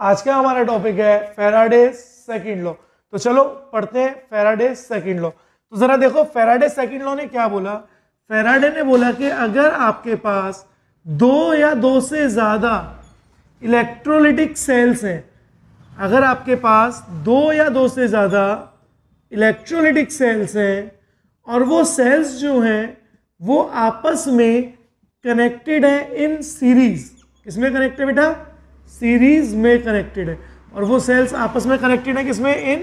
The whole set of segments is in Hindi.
आज का हमारा टॉपिक है फेराडे सेकंड लॉ तो चलो पढ़ते हैं फेराडे सेकंड लॉ तो जरा देखो फेराडे सेकंड लॉ ने क्या बोला फेराडे ने बोला कि अगर आपके पास दो या दो से ज़्यादा इलेक्ट्रोलिटिक सेल्स हैं अगर आपके पास दो या दो से ज़्यादा इलेक्ट्रोलिटिक सेल्स हैं और वो सेल्स जो हैं वो आपस में कनेक्टेड हैं इन सीरीज़ किसमें कनेक्टेड है बेटा सीरीज में कनेक्टेड है और वो सेल्स आपस में कनेक्टेड है किसमें इन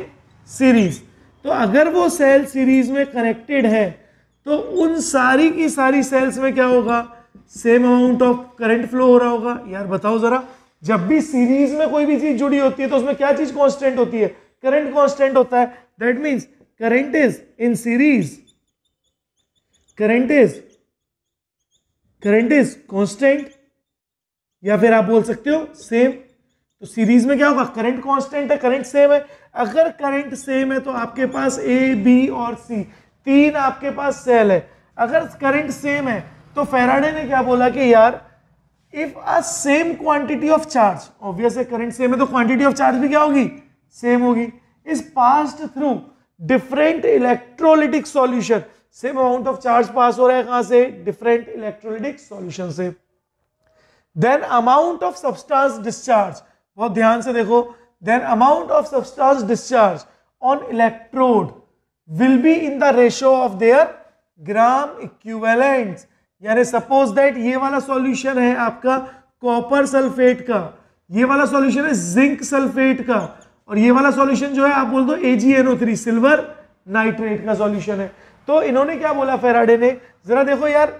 सीरीज तो अगर वो सेल सीरीज में कनेक्टेड है तो उन सारी की सारी सेल्स में क्या होगा same amount of current flow हो रहा होगा यार बताओ ज़रा जब भी सीरीज में कोई भी चीज़ जुड़ी होती है तो उसमें क्या चीज़ कांस्टेंट होती है करंट कांस्टेंट होता है that means current is in series current is current is constant या फिर आप बोल सकते हो सेम तो सीरीज में क्या होगा करंट कांस्टेंट है करंट सेम है अगर करंट सेम है तो आपके पास ए बी और सी तीन आपके पास सेल है अगर करंट सेम है तो फेराडे ने क्या बोला कि यार if a same quantity of charge obvious है करंट सेम है तो क्वांटिटी ऑफ चार्ज भी क्या होगी सेम होगी is passed through different electrolytic solution same amount of charge pass हो रहा है कहां से डिफरेंट इलेक्ट्रोलिटिक सॉल्यूशन से then amount of substance discharge बहुत ध्यान से देखो then amount of substance discharge on electrode will be in the ratio of their gram equivalent यानी सपोज दैट ये वाला सॉल्यूशन है आपका कॉपर सल्फेट का ये वाला सॉल्यूशन है जिंक सल्फेट का और ये वाला सॉल्यूशन जो है आप बोल दो AgNO3 सिल्वर नाइट्रेट का सॉल्यूशन है तो इन्होंने क्या बोला फेराडे ने जरा देखो यार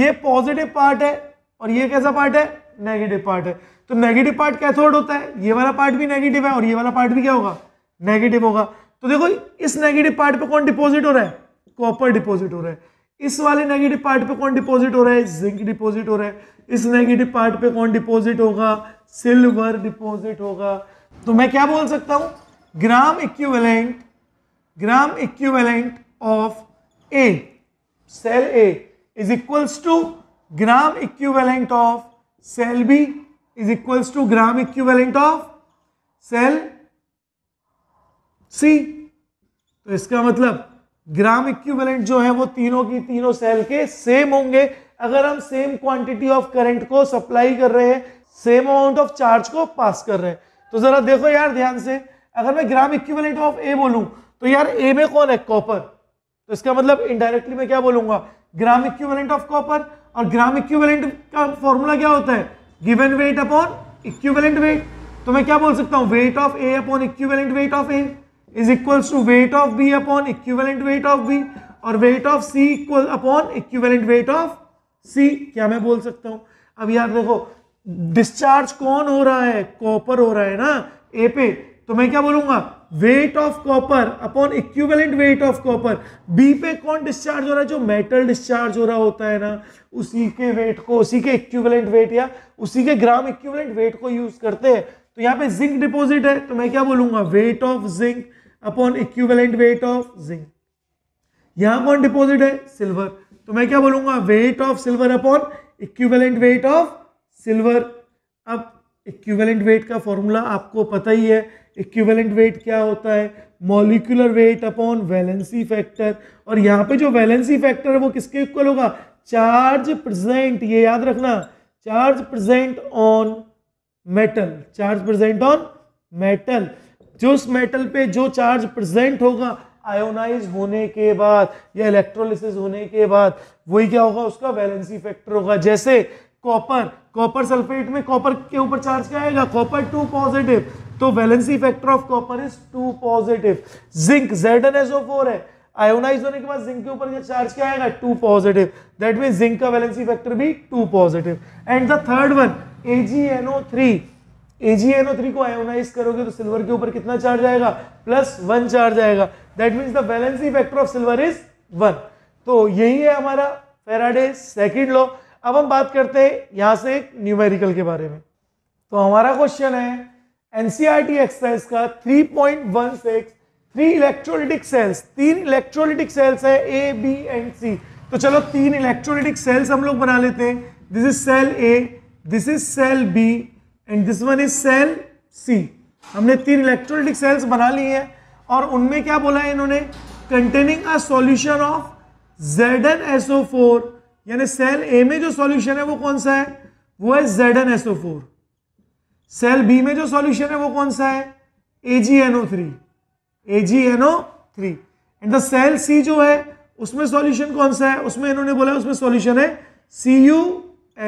ये पॉजिटिव पार्ट है और ये कैसा पार्ट है नेगेटिव पार्ट है तो नेगेटिव पार्ट कैथोड होता है ये वाला पार्ट भी नेगेटिव है और ये वाला पार्ट भी क्या होगा नेगेटिव होगा तो देखो इस नेगेटिव पार्ट पे कौन डिपॉजिट हो रहा है कॉपर डिपॉजिट हो रहा है इस वाले नेगेटिव पार्ट पे कौन डिपॉजिट हो रहा है जिंक डिपॉजिट हो रहा है इस नेगेटिव पार्ट पे कौन डिपॉजिट होगा सिल्वर डिपॉजिट होगा तो मैं क्या बोल सकता हूं gram equivalent gram equivalent of A cell A is equals to gram equivalent of cell B is equals to gram equivalent of cell C तो इसका मतलब ग्राम इक्विवेलेंट जो है वो तीनों की तीनों सेल के सेम होंगे अगर हम सेम क्वांटिटी ऑफ करंट को सप्लाई कर रहे हैं सेम अमाउंट ऑफ चार्ज को पास कर रहे हैं तो जरा देखो यार ध्यान से अगर मैं ग्राम इक्विवेलेंट ऑफ ए बोलूं तो यार ए में कौन है कॉपर तो इसका मतलब इनडायरेक्टली मैं क्या बोलूंगा ग्राम इक्विवेलेंट ऑफ कॉपर और ग्राम इक्विवेलेंट का फॉर्मूला क्या होता है given weight upon equivalent weight तो मैं क्या बोल सकता हूँ weight of A upon equivalent weight of A is equals to weight of B upon equivalent weight of B और weight of C equal upon equivalent weight of C क्या मैं बोल सकता हूँ अब यार देखो डिस्चार्ज कौन हो रहा है कॉपर हो रहा है ना ए पे तो मैं क्या बोलूंगा weight of copper upon equivalent weight of copper B पे कौन डिस्चार्ज हो रहा है जो मेटल डिस्चार्ज हो रहा होता है ना उसी के वेट को उसी के इक्विवेलेंट वेट या उसी के ग्राम इक्विवेलेंट वेट को यूज करते हैं तो यहां पे जिंक डिपॉजिट है तो मैं क्या बोलूंगा weight of zinc upon equivalent weight of zinc यहां कौन डिपॉजिट है सिल्वर तो मैं क्या बोलूंगा weight of silver upon equivalent weight of silver अब इक्विवेलेंट वेट का फॉर्मूला आपको पता ही है इक्विवेलेंट वेट क्या होता है molecular weight upon valency factor और यहाँ पे जो वैलेंसी फैक्टर है वो किसके इक्वल होगा चार्ज प्रेजेंट ये याद रखना charge present on metal charge present on metal जो उस मेटल पे जो चार्ज प्रेजेंट होगा आयोनाइज होने के बाद या इलेक्ट्रोलिसिस होने के बाद वही क्या होगा उसका वैलेंसी फैक्टर होगा जैसे कॉपर कॉपर सल्फेट में कॉपर के ऊपर चार्ज क्या आएगा कॉपर टू पॉजिटिव तो valency factor of copper is two positive zinc Z N SO four है आयोनाइज होने के बाद जिंक के ऊपर चार्ज क्या आएगा two positive that mean zinc का वैलेंसी फैक्टर भी two positive and the third one AGNO three AGNO three को आयोनाइज करोगे तो सिल्वर के ऊपर कितना चार्ज आएगा प्लस वन चार्ज आएगा that means the valency factor of silver is one तो यही है हमारा फेराडे सेकेंड लॉ अब हम बात करते हैं यहां से न्यूमेरिकल के बारे में तो हमारा क्वेश्चन है एनसीआरटी एक्सरसाइज का 3.16 थ्री इलेक्ट्रोलिटिक सेल्स तीन इलेक्ट्रोलिटिक सेल्स है ए बी एंड सी तो चलो तीन इलेक्ट्रोलिटिक सेल्स हम लोग बना लेते हैं this is cell A this is cell B and this one is cell C हमने तीन इलेक्ट्रोलिटिक सेल्स बना ली हैं और उनमें क्या बोला है इन्होंने containing a solution of Z N SO four यानी सेल ए में जो सॉल्यूशन है वो कौन सा है वो है Z N SO four cell B में जो सॉल्यूशन है वो कौन सा है three O three and the cell C जो है उसमें सॉल्यूशन कौन सा है उसमें इन्होंने बोला है उसमें सॉल्यूशन है C U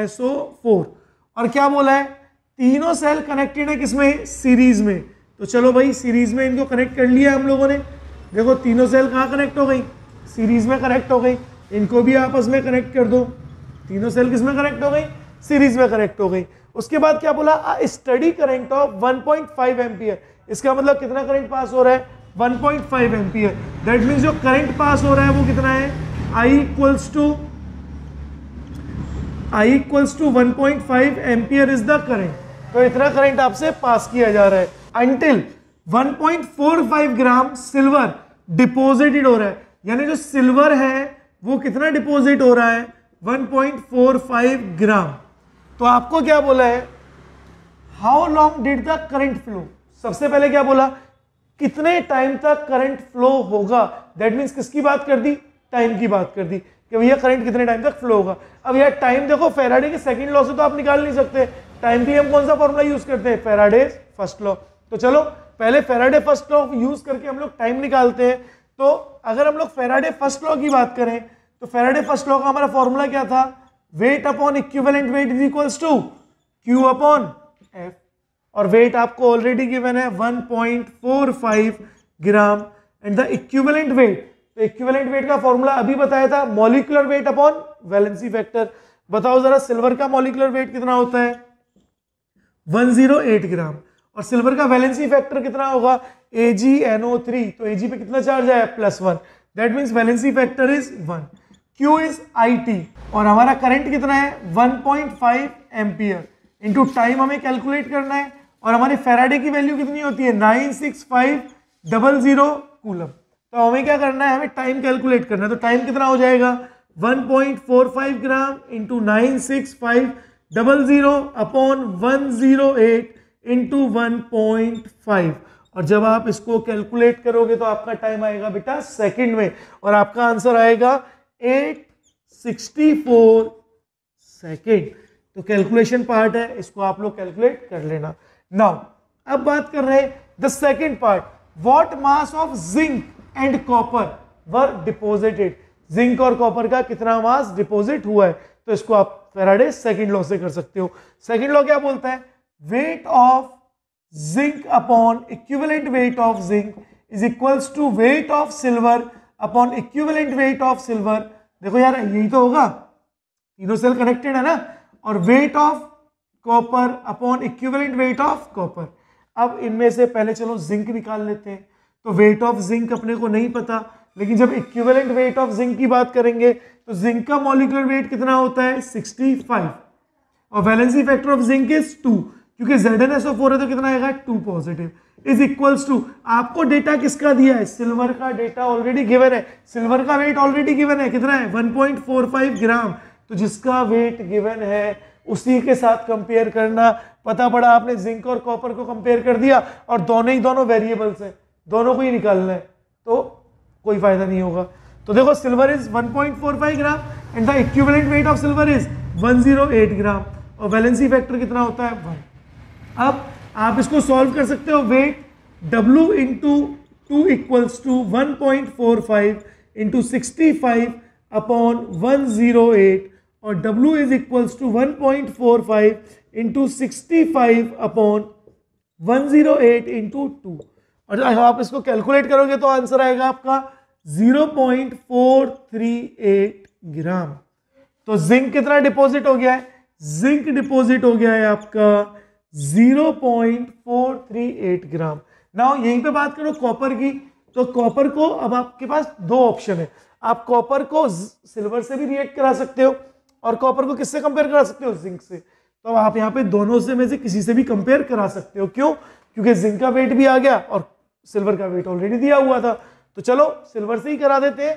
S O four और क्या बोला है तीनों सेल कनेक्टेड है किसमें सीरीज में तो चलो भाई सीरीज में इनको कनेक्ट कर लिया हम लोगों ने देखो तीनों सेल कहाँ कनेक्ट हो गई सीरीज में कनेक्ट हो गई इनको भी आपस में कनेक्ट कर दो तीनों सेल किस में कनेक्ट हो गई सीरीज में कनेक्ट हो गई उसके बाद क्या बोला स्टडी करेंट ऑफ 1.5 पॉइंट इसका मतलब कितना करंट पास हो रहा है 1.5 point five ampere that means जो करंट पास हो रहा है वो कितना है I equals to I equals to 1.5 point ampere is the current तो इतना करंट आपसे पास किया जा रहा है अंटिल 1.45 ग्राम सिल्वर डिपोजिटेड हो रहा है यानी जो सिल्वर है वो कितना डिपोजिट हो रहा है 1.45 ग्राम तो आपको क्या बोला है how long did the current flow सबसे पहले क्या बोला कितने टाइम तक करंट फ्लो होगा दैट मीन्स किसकी बात कर दी टाइम की बात कर दी कि भैया करंट कितने टाइम तक फ्लो होगा अब यार टाइम देखो फेराडे के सेकंड लॉ से तो आप निकाल नहीं सकते टाइम भी हम कौन सा फॉर्मूला यूज करते हैं फेराडे फर्स्ट लॉ तो चलो पहले फेराडे फर्स्ट लॉ यूज करके हम लोग टाइम निकालते हैं तो अगर हम लोग फेराडे फर्स्ट लॉ की बात करें तो फेराडे फर्स्ट लॉ का हमारा फॉर्मूला क्या था weight upon equivalent weight is equals to Q upon F और वेट आपको ऑलरेडी गिवन है 1.45 gram and the equivalent weight तो इक्विवेलेंट वेट का फॉर्मूला अभी बताया था molecular weight upon valency factor बताओ जरा सिल्वर का मॉलिकुलर वेट कितना होता है 108 ग्राम और सिल्वर का वैलेंसी फैक्टर कितना होगा एजीएनओ थ्री तो एजी पे कितना चार्ज आया plus one that means valency factor is one Q is IT और हमारा करंट कितना है 1.5 पॉइंट एम्पियर इंटू टाइम हमें कैलकुलेट करना है और हमारे फेराडे की वैल्यू कितनी होती है nine six five double zero coulomb तो हमें क्या करना है हमें टाइम कैलकुलेट करना है तो टाइम कितना हो जाएगा 1.45 gram into nine six five double zero upon one zero eight into one point five और जब आप इसको कैलकुलेट करोगे तो आपका टाइम आएगा बेटा सेकंड में और आपका आंसर आएगा एट सिक्सटी फोर सेकेंड तो कैलकुलेशन पार्ट है इसको आप लोग कैलकुलेट कर लेना नाउ अब बात कर रहे हैं the second part what mass of zinc and copper were deposited zinc और कॉपर का कितना मास डिपोजिट हुआ है तो इसको आप फेराडे सेकेंड लॉ से कर सकते हो सेकेंड लॉ क्या बोलता है weight of zinc upon equivalent weight of zinc is equals to weight of silver upon equivalent weight of silver देखो यार यही तो होगा तीनों सेल कनेक्टेड है ना और weight of copper upon equivalent weight of copper अब इनमें से पहले चलो जिंक निकाल लेते हैं तो वेट ऑफ जिंक अपने को नहीं पता लेकिन जब इक्विवेलेंट वेट ऑफ जिंक की बात करेंगे तो जिंक का मॉलिकुलर वेट कितना होता है 65 और valency factor of zinc is 2 क्योंकि ZnSO4 है तो कितना आएगा 2 पॉजिटिव इज इक्वल्स टू आपको डेटा किसका दिया है सिल्वर का डेटा ऑलरेडी गिवन है सिल्वर का वेट ऑलरेडी गिवन है कितना है 1.45 ग्राम तो जिसका वेट गिवन है उसी के साथ कंपेयर करना पता पड़ा आपने जिंक और कॉपर को कंपेयर कर दिया और दोनों ही दोनों वेरिएबल्स हैं दोनों को ही निकालना है तो कोई फायदा नहीं होगा तो देखो silver is 1.45 gram and the equivalent weight of silver is 108 gram और वैलेंसी फैक्टर कितना होता है वन अब आप इसको सॉल्व कर सकते हो weight W into two equals to one point four five into sixty five upon one zero eight और W is equals to one point four five into sixty five upon one zero eight into two और आप इसको कैलकुलेट करोगे तो आंसर आएगा आपका zero point four three eight gram तो जिंक कितना डिपॉजिट हो गया है जिंक डिपॉजिट हो गया है आपका 0.438 ग्राम नाउ यहीं पे बात करो कॉपर की तो कॉपर को अब आपके पास दो ऑप्शन है आप कॉपर को सिल्वर से भी रिएक्ट करा सकते हो और कॉपर को किससे कंपेयर करा सकते हो जिंक से तो आप यहाँ पे दोनों से में से किसी से भी कंपेयर करा सकते हो क्यों क्योंकि जिंक का वेट भी आ गया और सिल्वर का वेट ऑलरेडी दिया हुआ था तो चलो सिल्वर से ही करा देते हैं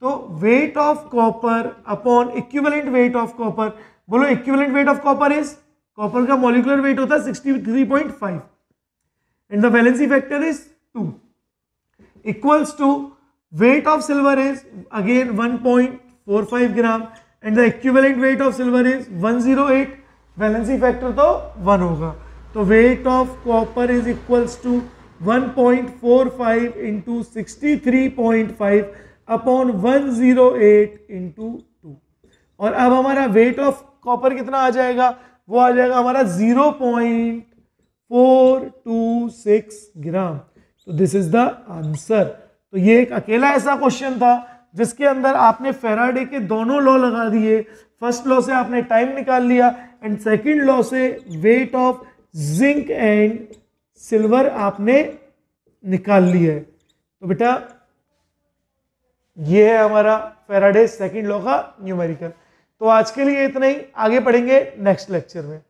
तो weight of copper upon equivalent weight of copper बोलो equivalent weight of copper is copper का मॉलिकुलर वेट होता है 63.5 and the valency factor is two equals to weight of silver is again 1.45 gram and the equivalent weight of silver is 108 valency factor तो वन होगा तो weight of copper is equals to 1.45 point four five into sixty three point five upon one zero eight into two और अब हमारा वेट ऑफ कॉपर कितना आ जाएगा वो आ जाएगा हमारा zero point four two six gram तो दिस इज द आंसर तो ये एक अकेला ऐसा क्वेश्चन था जिसके अंदर आपने फेराडे के दोनों लॉ लगा दिए फर्स्ट लॉ से आपने टाइम निकाल लिया एंड सेकंड लॉ से weight of zinc and silver आपने निकाल लिया है तो बेटा ये है हमारा फेराडे सेकंड लॉ का न्यूमेरिकल तो आज के लिए इतना ही आगे पढ़ेंगे नेक्स्ट लेक्चर में